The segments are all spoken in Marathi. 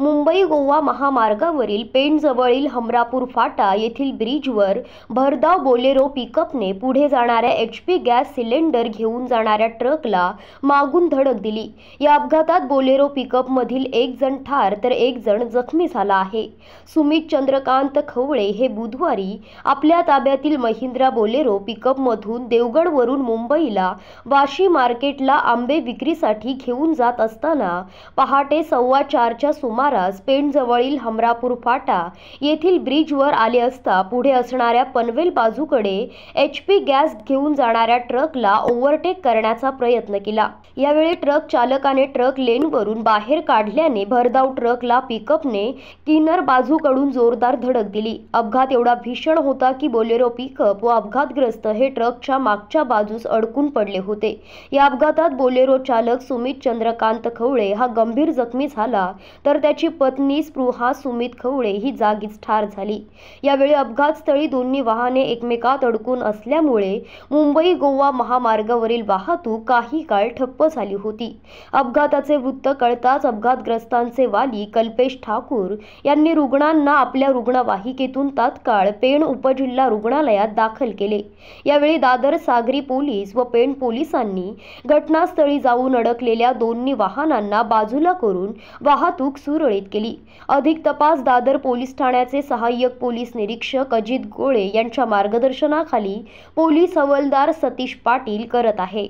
मुंबई गोवा महामार्गावरील पेणजवळील हमरापूर फाटा येथील ब्रिजवर भरधाव बोलेरो पिकअपने पुढे जाणाऱ्या एच पी गॅस सिलेंडर घेऊन जाणाऱ्या ट्रकला मागून धडक दिली या अपघातात बोलेरो पिकअपमधील एक जण ठार तर एक जण जखमी झाला आहे सुमित चंद्रकांत खवळे हे बुधवारी आपल्या ताब्यातील महिंद्रा बोलेरो पिकअपमधून देवगडवरून मुंबईला वाशी मार्केटला आंबे विक्रीसाठी घेऊन जात असताना पहाटे सव्वा चारच्या सुमारे सुमारास पेणजवळील हमरापूर फाटा येथील ब्रिजवर आले असता पुढे असणाऱ्या पनवेल बाजूकडे एच पी गॅस घेऊन जाणाऱ्या ट्रकला ओव्हरटेक करण्याचा प्रयत्न केला यावेळी ट्रक चालकाने ट्रक लेनवरून बाहेर काढल्याने भरधाव ट्रकला पिकअपने किनर बाजूकडून जोरदार धडक दिली अपघात एवढा भीषण होता की बोलेरो पिकअप व अपघातग्रस्त हे ट्रकच्या मागच्या बाजूस अडकून पडले होते या अपघातात बोलेरो चालक सुमित चंद्रकांत खवळे हा गंभीर जखमी झाला तर त्या त्याची पत्नी स्पृहा सुमित खवळे ही जागीच ठार झाली यावेळी अपघातस्थळी दोन्ही वाहने एकमेकात अडकून असल्यामुळे मुंबई गोवा महामार्गावरील वाहतूक काही काळ ठप्प झाली होती अपघाताचे वृत्त कळताच अपघातग्रस्तांचे वाली कल्पेश ठाकूर यांनी रुग्णांना आपल्या रुग्णवाहिकेतून तात्काळ पेण उपजिल्हा रुग्णालयात दाखल केले यावेळी दादर सागरी पोलीस व पेण पोलिसांनी घटनास्थळी जाऊन अडकलेल्या दोन्ही वाहनांना बाजूला करून वाहतूक सुरू सुरळीत केली अधिक तपास दादर पोलीस ठाण्याचे सहाय्यक पोलीस निरीक्षक अजित गोळे यांच्या मार्गदर्शनाखाली पोलीस हवालदार सतीश पाटील करत आहे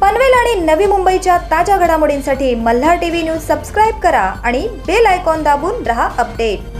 पनवेल आणि नवी मुंबईच्या ताज्या घडामोडींसाठी मल्हार टीव्ही न्यूज सबस्क्राईब करा आणि बेल आयकॉन दाबून रहा अपडेट